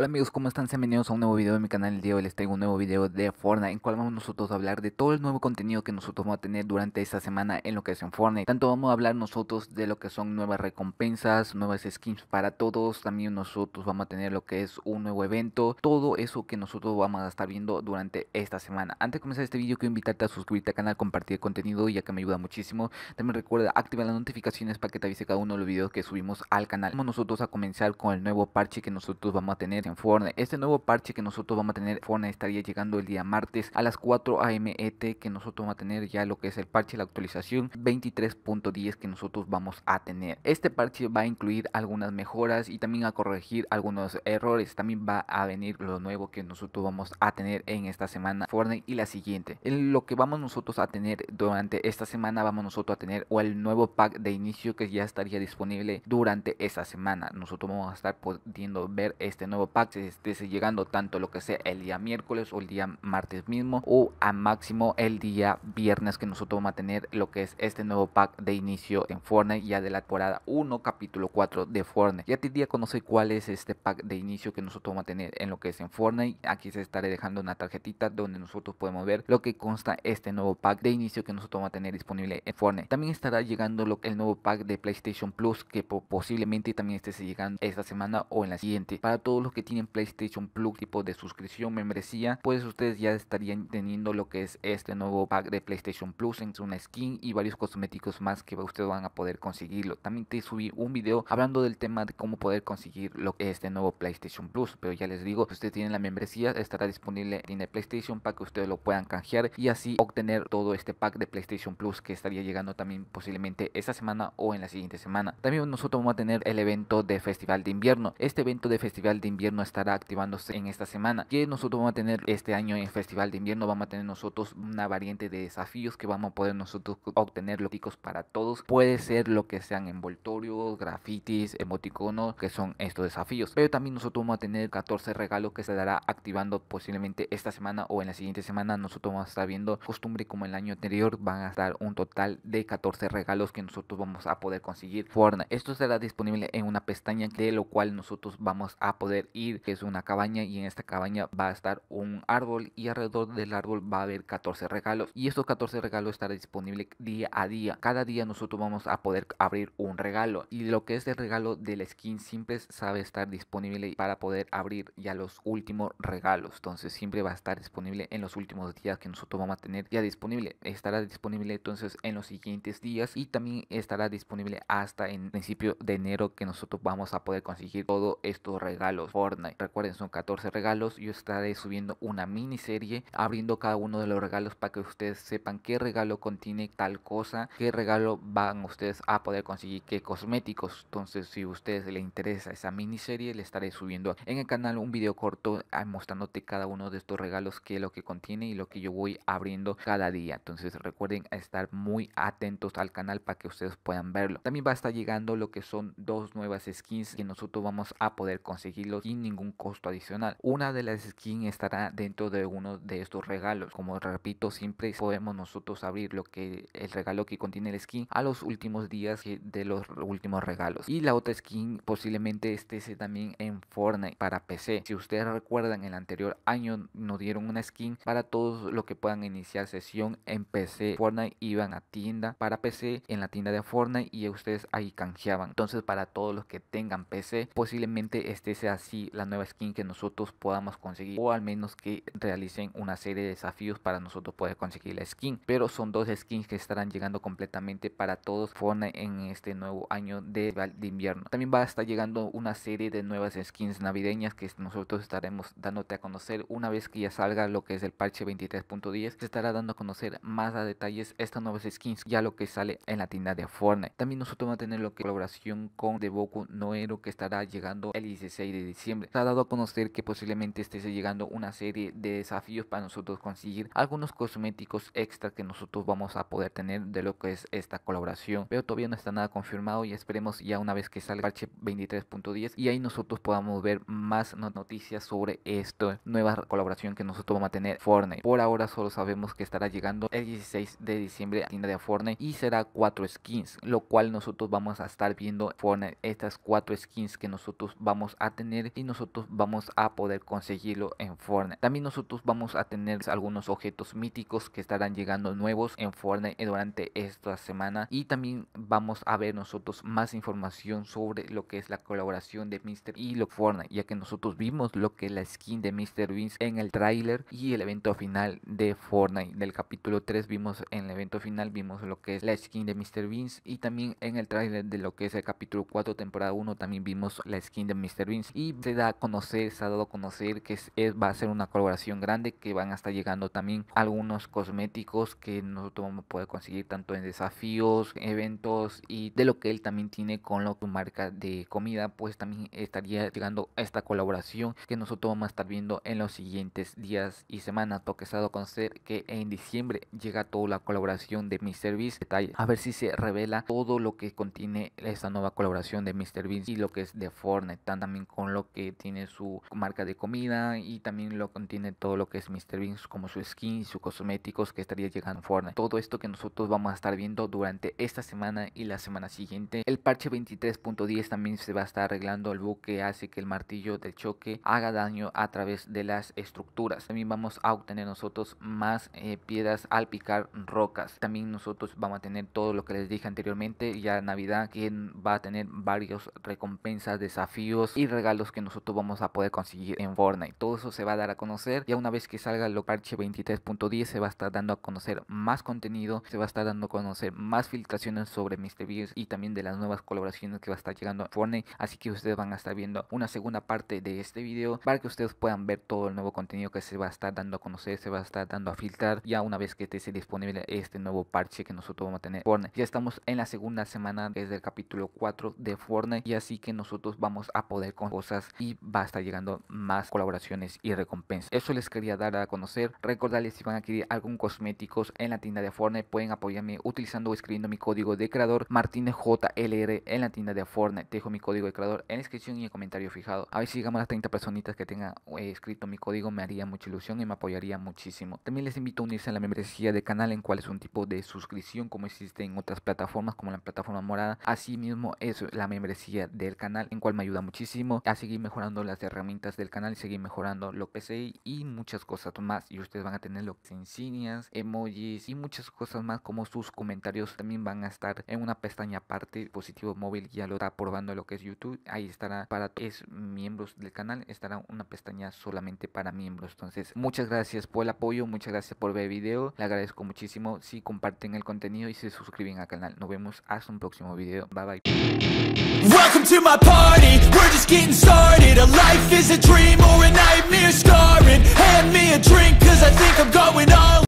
Hola amigos, ¿cómo están? Sean bienvenidos a un nuevo video de mi canal. El día de hoy les traigo un nuevo video de Fortnite en cual vamos nosotros a hablar de todo el nuevo contenido que nosotros vamos a tener durante esta semana en lo que es en Fortnite. Tanto vamos a hablar nosotros de lo que son nuevas recompensas, nuevas skins para todos. También nosotros vamos a tener lo que es un nuevo evento. Todo eso que nosotros vamos a estar viendo durante esta semana. Antes de comenzar este video quiero invitarte a suscribirte al canal, compartir contenido ya que me ayuda muchísimo. También recuerda activar las notificaciones para que te avise cada uno de los videos que subimos al canal. Vamos nosotros a comenzar con el nuevo parche que nosotros vamos a tener este nuevo parche que nosotros vamos a tener Forne estaría llegando el día martes a las 4 am ET que nosotros vamos a tener ya lo que es el parche, la actualización 23.10 que nosotros vamos a tener. Este parche va a incluir algunas mejoras y también a corregir algunos errores. También va a venir lo nuevo que nosotros vamos a tener en esta semana Fortnite y la siguiente. En lo que vamos nosotros a tener durante esta semana vamos nosotros a tener o el nuevo pack de inicio que ya estaría disponible durante esta semana. Nosotros vamos a estar pudiendo ver este nuevo pack que esté llegando tanto lo que sea el día miércoles o el día martes mismo o a máximo el día viernes que nosotros vamos a tener lo que es este nuevo pack de inicio en Fortnite ya de la temporada 1 capítulo 4 de Fortnite. Ya te di conoce conocer cuál es este pack de inicio que nosotros vamos a tener en lo que es en Fortnite. Aquí se estaré dejando una tarjetita donde nosotros podemos ver lo que consta este nuevo pack de inicio que nosotros vamos a tener disponible en Fortnite. También estará llegando lo, el nuevo pack de PlayStation Plus que posiblemente también esté llegando esta semana o en la siguiente. Para todos los que tienen PlayStation Plus, tipo de suscripción, membresía, pues ustedes ya estarían teniendo lo que es este nuevo pack de PlayStation Plus en una skin y varios cosméticos más que ustedes van a poder conseguirlo. También te subí un video hablando del tema de cómo poder conseguir lo que es este nuevo PlayStation Plus, pero ya les digo, si ustedes tienen la membresía, estará disponible en el PlayStation para que ustedes lo puedan canjear y así obtener todo este pack de PlayStation Plus que estaría llegando también posiblemente esta semana o en la siguiente semana. También nosotros vamos a tener el evento de Festival de Invierno. Este evento de Festival de Invierno no estará activándose en esta semana. Que nosotros vamos a tener este año en Festival de Invierno, vamos a tener nosotros una variante de desafíos que vamos a poder nosotros obtener los para todos. Puede ser lo que sean envoltorios, grafitis, emoticonos, que son estos desafíos. Pero también nosotros vamos a tener 14 regalos que se dará activando posiblemente esta semana o en la siguiente semana. Nosotros vamos a estar viendo costumbre como el año anterior, van a estar un total de 14 regalos que nosotros vamos a poder conseguir. Fortnite. Esto será disponible en una pestaña de lo cual nosotros vamos a poder ir que es una cabaña y en esta cabaña va a estar un árbol y alrededor del árbol va a haber 14 regalos y estos 14 regalos estará disponibles día a día. Cada día nosotros vamos a poder abrir un regalo y lo que es el regalo de la skin siempre sabe estar disponible para poder abrir ya los últimos regalos. Entonces siempre va a estar disponible en los últimos días que nosotros vamos a tener ya disponible. Estará disponible entonces en los siguientes días y también estará disponible hasta en principio de enero que nosotros vamos a poder conseguir todos estos regalos. Recuerden, son 14 regalos. Yo estaré subiendo una miniserie abriendo cada uno de los regalos para que ustedes sepan qué regalo contiene tal cosa, qué regalo van ustedes a poder conseguir, qué cosméticos. Entonces, si a ustedes les interesa esa miniserie, le estaré subiendo en el canal un video corto ah, mostrándote cada uno de estos regalos, qué es lo que contiene y lo que yo voy abriendo cada día. Entonces, recuerden estar muy atentos al canal para que ustedes puedan verlo. También va a estar llegando lo que son dos nuevas skins que nosotros vamos a poder conseguirlos ningún costo adicional. Una de las skins estará dentro de uno de estos regalos. Como repito, siempre podemos nosotros abrir lo que el regalo que contiene el skin a los últimos días de los últimos regalos. Y la otra skin posiblemente esté también en Fortnite para PC. Si ustedes recuerdan, el anterior año nos dieron una skin para todos los que puedan iniciar sesión en PC. Fortnite iban a tienda para PC, en la tienda de Fortnite y ustedes ahí canjeaban. Entonces, para todos los que tengan PC, posiblemente este sea así la nueva skin que nosotros podamos conseguir o al menos que realicen una serie de desafíos para nosotros poder conseguir la skin pero son dos skins que estarán llegando completamente para todos Fortnite en este nuevo año de, invierno también va a estar llegando una serie de nuevas skins navideñas que nosotros estaremos dándote a conocer una vez que ya salga lo que es el parche 23.10 se estará dando a conocer más a detalles estas nuevas skins ya lo que sale en la tienda de Fortnite también nosotros vamos a tener lo que colaboración con Deboku Noero que estará llegando el 16 de diciembre se ha dado a conocer que posiblemente esté llegando una serie de desafíos para nosotros conseguir algunos cosméticos extra que nosotros vamos a poder tener de lo que es esta colaboración. Pero todavía no está nada confirmado y esperemos ya una vez que salga el parche 23.10 y ahí nosotros podamos ver más noticias sobre esta nueva colaboración que nosotros vamos a tener Fortnite. Por ahora solo sabemos que estará llegando el 16 de diciembre a tienda de Fortnite y será cuatro skins, lo cual nosotros vamos a estar viendo Fortnite estas cuatro skins que nosotros vamos a tener y nosotros vamos a poder conseguirlo en Fortnite. También nosotros vamos a tener algunos objetos míticos que estarán llegando nuevos en Fortnite durante esta semana. Y también vamos a ver nosotros más información sobre lo que es la colaboración de Mr. y lo Fortnite. Ya que nosotros vimos lo que es la skin de Mr. Beans en el tráiler y el evento final de Fortnite. Del capítulo 3 vimos en el evento final, vimos lo que es la skin de Mr. Beans y también en el tráiler de lo que es el capítulo 4 temporada 1 también vimos la skin de Mr. Beans y da a conocer, se ha dado a conocer que es, va a ser una colaboración grande, que van a estar llegando también algunos cosméticos que nosotros vamos a poder conseguir tanto en desafíos, eventos y de lo que él también tiene con lo que marca de comida, pues también estaría llegando esta colaboración que nosotros vamos a estar viendo en los siguientes días y semanas, porque se ha dado a conocer que en diciembre llega toda la colaboración de Mr. Beast, detalle, a ver si se revela todo lo que contiene esta nueva colaboración de Mr. Beast y lo que es de Fortnite, también con lo que tiene su marca de comida y también lo contiene todo lo que es Mr. Beans como su skin y sus cosméticos que estaría llegando en Fortnite. Todo esto que nosotros vamos a estar viendo durante esta semana y la semana siguiente. El parche 23.10 también se va a estar arreglando el bug que hace que el martillo del choque haga daño a través de las estructuras. También vamos a obtener nosotros más eh, piedras al picar rocas. También nosotros vamos a tener todo lo que les dije anteriormente ya Navidad quien va a tener varios recompensas, desafíos y regalos que nos nosotros vamos a poder conseguir en Fortnite. Todo eso se va a dar a conocer. Ya una vez que salga el parche 23.10 se va a estar dando a conocer más contenido, se va a estar dando a conocer más filtraciones sobre MrBeast y también de las nuevas colaboraciones que va a estar llegando a Fortnite. Así que ustedes van a estar viendo una segunda parte de este vídeo para que ustedes puedan ver todo el nuevo contenido que se va a estar dando a conocer, se va a estar dando a filtrar ya una vez que esté disponible este nuevo parche que nosotros vamos a tener Fortnite. Ya estamos en la segunda semana desde el capítulo 4 de Fortnite y así que nosotros vamos a poder con cosas y va a estar llegando más colaboraciones y recompensas. Eso les quería dar a conocer. Recordarles si van a adquirir algún cosméticos en la tienda de Fortnite pueden apoyarme utilizando o escribiendo mi código de creador Martínez en la tienda de Fortnite. Dejo mi código de creador en la descripción y en el comentario fijado. A ver si llegamos a las 30 personitas que tengan eh, escrito mi código me haría mucha ilusión y me apoyaría muchísimo. También les invito a unirse a la membresía de canal en cual es un tipo de suscripción como existe en otras plataformas como la plataforma morada. Asimismo es la membresía del canal en cual me ayuda muchísimo a seguirme mejorando las herramientas del canal y seguir mejorando lo pc y muchas cosas más. Y ustedes van a tener lo que insignias, emojis y muchas cosas más como sus comentarios también van a estar en una pestaña aparte. positivo móvil ya lo está probando lo que es YouTube. Ahí estará para es miembros del canal. Estará una pestaña solamente para miembros. Entonces, muchas gracias por el apoyo. Muchas gracias por ver el video. Le agradezco muchísimo si comparten el contenido y se suscriben al canal. Nos vemos hasta un próximo video. Bye bye. started A life is a dream or a nightmare scarring Hand me a drink cause I think I'm going all